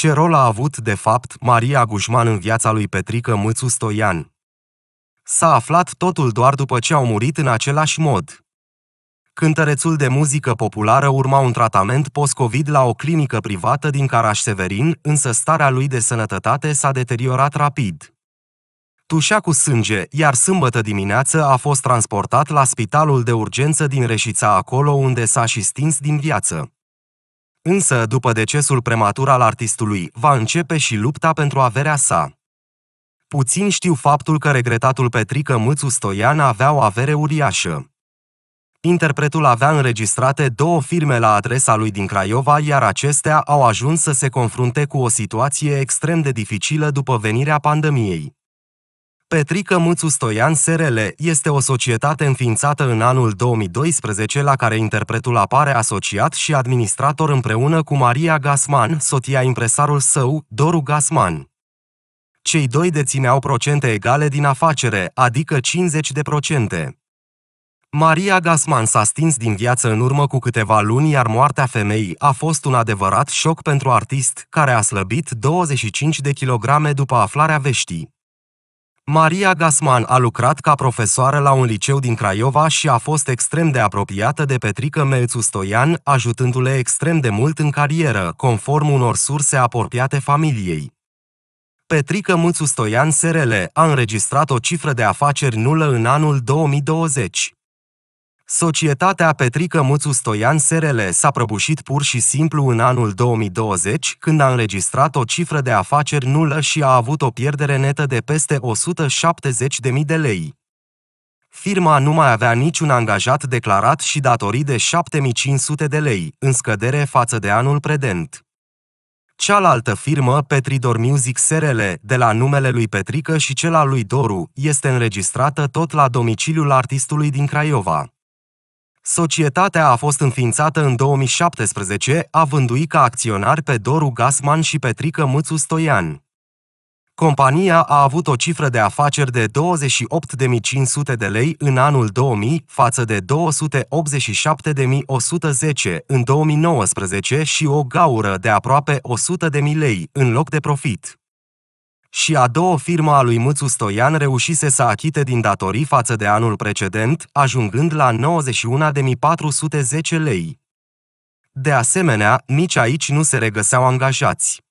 Ce rol a avut, de fapt, Maria Gușman în viața lui Petrică Mâțu Stoian? S-a aflat totul doar după ce au murit în același mod. Cântărețul de muzică populară urma un tratament post-COVID la o clinică privată din Caraș-Severin, însă starea lui de sănătate s-a deteriorat rapid. Tușea cu sânge, iar sâmbătă dimineață a fost transportat la spitalul de urgență din Reșița, acolo unde s-a și stins din viață. Însă, după decesul prematur al artistului, va începe și lupta pentru averea sa. Puțin știu faptul că regretatul Petrică Mâțu Stoian avea o avere uriașă. Interpretul avea înregistrate două firme la adresa lui din Craiova, iar acestea au ajuns să se confrunte cu o situație extrem de dificilă după venirea pandemiei. Petrică Mâțu Stoian SRL este o societate înființată în anul 2012 la care interpretul apare asociat și administrator împreună cu Maria Gasman, soția impresarul său, Doru Gasman. Cei doi dețineau procente egale din afacere, adică 50 de procente. Maria Gasman s-a stins din viață în urmă cu câteva luni, iar moartea femeii a fost un adevărat șoc pentru artist, care a slăbit 25 de kilograme după aflarea veștii. Maria Gasman a lucrat ca profesoară la un liceu din Craiova și a fost extrem de apropiată de Petrică Melțu Stoian, ajutându-le extrem de mult în carieră, conform unor surse apropiate familiei. Petrică Mâțu Stoian SRL a înregistrat o cifră de afaceri nulă în anul 2020. Societatea Petrică Muțu Stoian SRL s-a prăbușit pur și simplu în anul 2020, când a înregistrat o cifră de afaceri nulă și a avut o pierdere netă de peste 170.000 de lei. Firma nu mai avea niciun angajat declarat și datorii de 7500 de lei, în scădere față de anul predent. Cealaltă firmă, Petridor Music SRL, de la numele lui Petrică și cel al lui Doru, este înregistrată tot la domiciliul artistului din Craiova. Societatea a fost înființată în 2017, a vândui ca acționar pe Doru Gasman și Petrică Mâțu Stoian. Compania a avut o cifră de afaceri de 28.500 de lei în anul 2000 față de 287.110 în 2019 și o gaură de aproape 100.000 lei în loc de profit și a doua firmă a lui Mățu Stoian reușise să achite din datorii față de anul precedent, ajungând la 91.410 lei. De asemenea, nici aici nu se regăseau angajați.